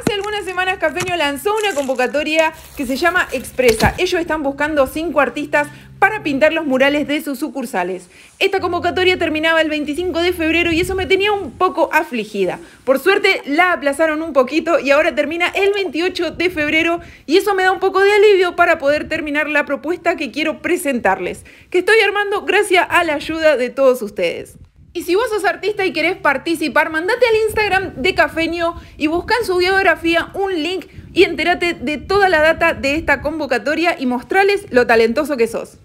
Hace algunas semanas Cafeño lanzó una convocatoria que se llama Expresa. Ellos están buscando cinco artistas para pintar los murales de sus sucursales. Esta convocatoria terminaba el 25 de febrero y eso me tenía un poco afligida. Por suerte la aplazaron un poquito y ahora termina el 28 de febrero y eso me da un poco de alivio para poder terminar la propuesta que quiero presentarles, que estoy armando gracias a la ayuda de todos ustedes. Y si vos sos artista y querés participar, mandate al Instagram de Cafeño y busca en su biografía un link y entérate de toda la data de esta convocatoria y mostrales lo talentoso que sos.